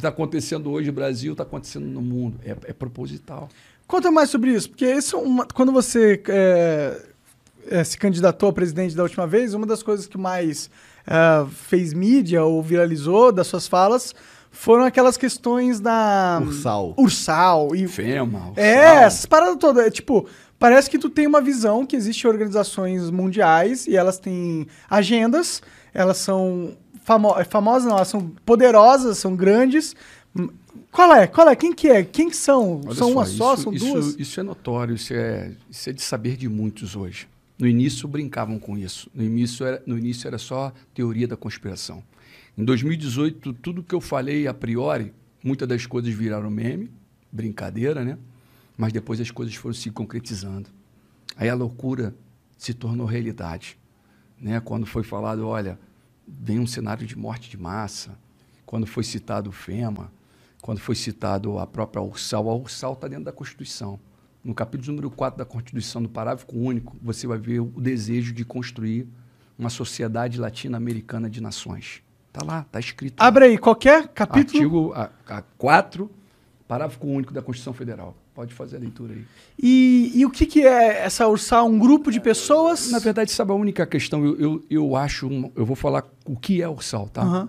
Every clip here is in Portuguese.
está acontecendo hoje no Brasil está acontecendo no mundo. É, é, proposital. Conta mais sobre isso, porque isso é uma, quando você é, é, se candidatou a presidente da última vez, uma das coisas que mais é, fez mídia ou viralizou das suas falas foram aquelas questões da... Ursal. Ursal. E, Fema. Ursal. É, essas paradas todas. É, tipo, parece que tu tem uma visão que existem organizações mundiais e elas têm agendas, elas são famo famosas não, elas são poderosas, são grandes. Qual é? Qual é? Quem que é? Quem que são? Olha são só, uma só? Isso, são isso, duas? Isso é notório, isso é, isso é de saber de muitos hoje. No início brincavam com isso. No início era, no início era só teoria da conspiração. Em 2018, tudo que eu falei a priori, muitas das coisas viraram meme, brincadeira, né? Mas depois as coisas foram se concretizando. Aí a loucura se tornou realidade. Né? Quando foi falado, olha, vem um cenário de morte de massa. Quando foi citado o FEMA, quando foi citado a própria Ursal, a Ursal está dentro da Constituição. No capítulo número 4 da Constituição do Parágrafo Único, você vai ver o desejo de construir uma sociedade latino-americana de nações. Está lá, está escrito. Abre lá. aí, qualquer é? capítulo. Artigo a, a 4 Parágrafo único da Constituição Federal. Pode fazer a leitura aí. E, e o que, que é essa ursal? Um grupo de pessoas? Na verdade, sabe a única questão? Eu, eu, eu acho. eu vou falar o que é ursal, tá? Uhum.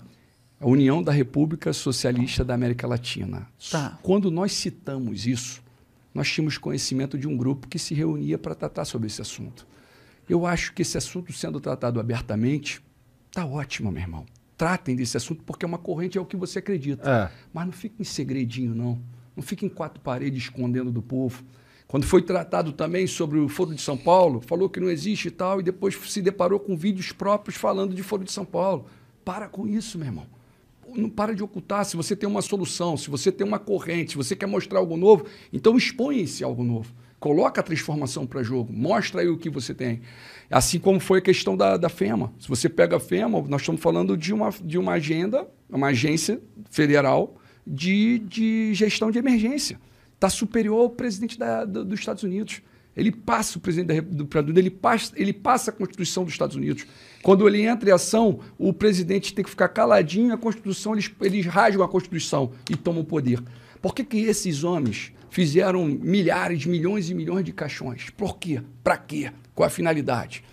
A União da República Socialista da América Latina. Tá. Quando nós citamos isso, nós tínhamos conhecimento de um grupo que se reunia para tratar sobre esse assunto. Eu acho que esse assunto sendo tratado abertamente, tá ótimo, meu irmão tratem desse assunto, porque é uma corrente é o que você acredita. É. Mas não fique em segredinho, não. Não fique em quatro paredes escondendo do povo. Quando foi tratado também sobre o Foro de São Paulo, falou que não existe e tal, e depois se deparou com vídeos próprios falando de Foro de São Paulo. Para com isso, meu irmão. Não para de ocultar. Se você tem uma solução, se você tem uma corrente, se você quer mostrar algo novo, então expõe-se algo novo. Coloca a transformação para jogo, mostra aí o que você tem. Assim como foi a questão da, da FEMA. Se você pega a FEMA, nós estamos falando de uma, de uma agenda, uma agência federal de, de gestão de emergência. Está superior ao presidente da, do, dos Estados Unidos. Ele passa o presidente da, do ele passa, ele passa a Constituição dos Estados Unidos. Quando ele entra em ação, o presidente tem que ficar caladinho, a Constituição, eles, eles rasgam a Constituição e tomam o poder. Por que, que esses homens fizeram milhares, milhões e milhões de caixões. Por quê? Para quê? Qual a finalidade?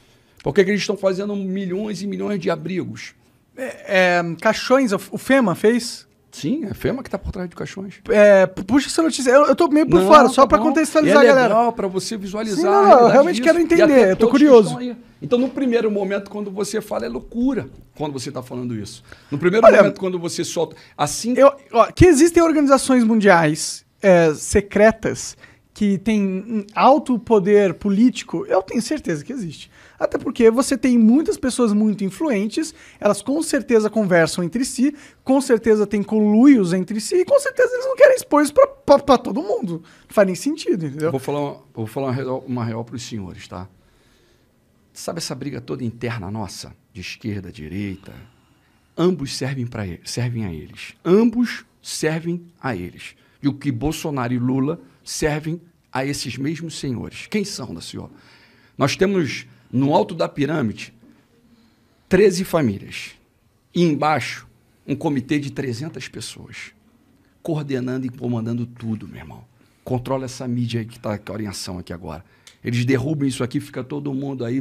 Por que, que eles estão fazendo milhões e milhões de abrigos? É, é, caixões, o FEMA fez? Sim, é a FEMA que está por trás de caixões. É, puxa essa notícia. Eu, estou meio por não, fora, só tá para contextualizar, e é galera. para você visualizar. Sim, não, eu realmente disso. quero entender, eu estou curioso. Então, no primeiro momento, quando você fala, é loucura quando você está falando isso. No primeiro Olha, momento, quando você solta. Assim. Eu, ó, que existem organizações mundiais é, secretas que têm alto poder político, eu tenho certeza que existe. Até porque você tem muitas pessoas muito influentes, elas com certeza conversam entre si, com certeza têm coluios entre si, e com certeza eles não querem expor isso para todo mundo. Não faz nem sentido, entendeu? Vou falar, uma, vou falar uma real, uma real para os senhores, tá? Sabe essa briga toda interna nossa, de esquerda, direita? Ambos servem, pra, servem a eles. Ambos servem a eles. E o que Bolsonaro e Lula servem a esses mesmos senhores. Quem são, da senhora? Nós temos no alto da pirâmide 13 famílias e embaixo um comitê de 300 pessoas coordenando e comandando tudo, meu irmão. Controla essa mídia aí que está tá em ação aqui agora. Eles derrubam isso aqui, fica todo mundo aí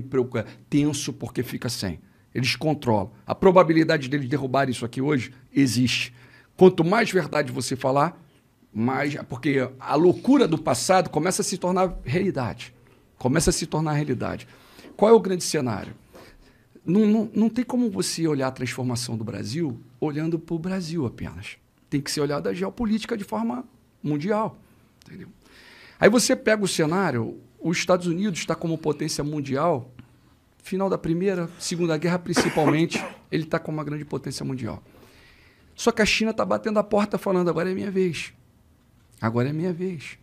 tenso porque fica sem. Eles controlam. A probabilidade deles derrubar isso aqui hoje existe. Quanto mais verdade você falar, mas porque a loucura do passado começa a se tornar realidade. Começa a se tornar realidade. Qual é o grande cenário? Não, não, não tem como você olhar a transformação do Brasil olhando para o Brasil apenas. Tem que ser olhada a geopolítica de forma mundial. Entendeu? Aí você pega o cenário, os Estados Unidos está como potência mundial, final da Primeira, Segunda Guerra principalmente, ele está como uma grande potência mundial. Só que a China está batendo a porta falando, agora é minha vez. Agora é minha vez.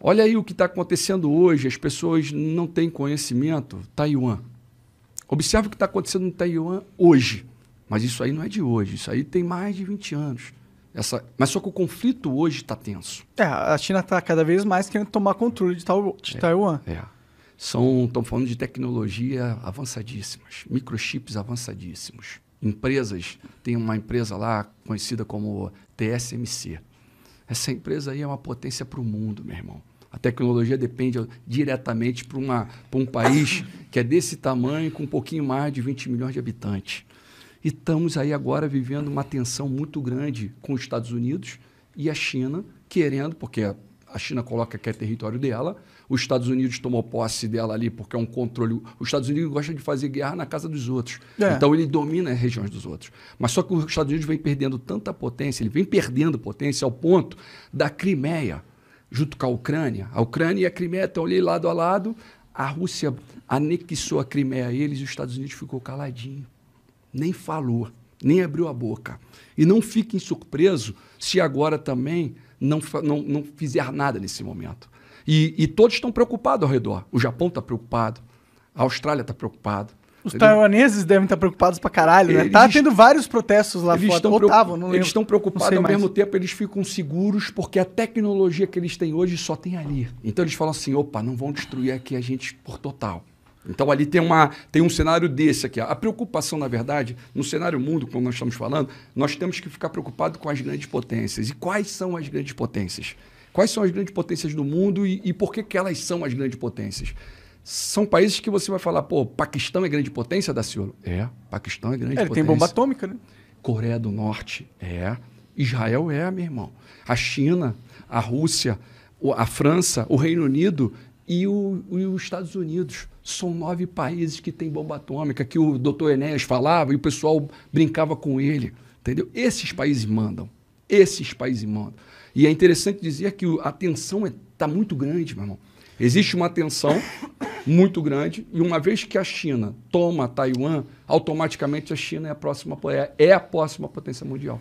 Olha aí o que está acontecendo hoje. As pessoas não têm conhecimento. Taiwan. Observe o que está acontecendo em Taiwan hoje. Mas isso aí não é de hoje. Isso aí tem mais de 20 anos. Essa, mas só que o conflito hoje está tenso. É, a China está cada vez mais querendo tomar controle de, de é, Taiwan. É. São, estão falando de tecnologia avançadíssimas, microchips avançadíssimos. Empresas, tem uma empresa lá conhecida como TSMC, essa empresa aí é uma potência para o mundo, meu irmão. A tecnologia depende diretamente para um país que é desse tamanho, com um pouquinho mais de 20 milhões de habitantes. E estamos aí agora vivendo uma tensão muito grande com os Estados Unidos e a China, querendo, porque a China coloca que é território dela, os Estados Unidos tomou posse dela ali porque é um controle. Os Estados Unidos gosta de fazer guerra na casa dos outros. É. Então ele domina as regiões dos outros. Mas só que os Estados Unidos vem perdendo tanta potência, ele vem perdendo potência ao ponto da Crimeia, junto com a Ucrânia. A Ucrânia e a Crimeia estão ali lado a lado. A Rússia anexou a Crimeia a eles e os Estados Unidos ficou caladinho. Nem falou, nem abriu a boca. E não fiquem surpresos se agora também não, não, não fizer nada nesse momento. E, e todos estão preocupados ao redor. O Japão está preocupado, a Austrália está preocupada. Os taiwaneses devem estar tá preocupados pra caralho, né? Tá tendo vários protestos lá eles fora. Estão Otavam, não eles estão preocupados, ao mais. mesmo tempo eles ficam seguros porque a tecnologia que eles têm hoje só tem ali. Então eles falam assim: opa, não vão destruir aqui a gente por total. Então ali tem, uma, tem um cenário desse aqui. A preocupação, na verdade, no cenário mundo, como nós estamos falando, nós temos que ficar preocupados com as grandes potências. E quais são as grandes potências? Quais são as grandes potências do mundo e, e por que, que elas são as grandes potências? são países que você vai falar, pô, Paquistão é grande potência, Daciolo? É, Paquistão é grande é, potência. Ele tem bomba atômica, né? Coreia do Norte, é. Israel é, meu irmão. A China, a Rússia, a França, o Reino Unido e, o, e os Estados Unidos. São nove países que têm bomba atômica, que o doutor Enéas falava e o pessoal brincava com ele. Entendeu? Esses países mandam. Esses países mandam. E é interessante dizer que a tensão está é, tá muito grande, meu irmão. Existe uma tensão muito grande, e uma vez que a China toma Taiwan, automaticamente a China é a próxima, é, é a próxima potência mundial.